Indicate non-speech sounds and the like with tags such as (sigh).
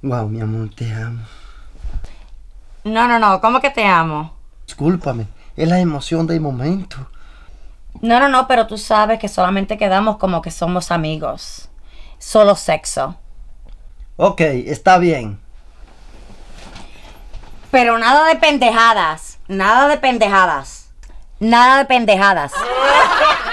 Wow, mi amor, te amo. No, no, no, ¿cómo que te amo? Discúlpame, es la emoción del momento. No, no, no, pero tú sabes que solamente quedamos como que somos amigos. Solo sexo. Ok, está bien. Pero nada de pendejadas, nada de pendejadas, nada de pendejadas. (laughs)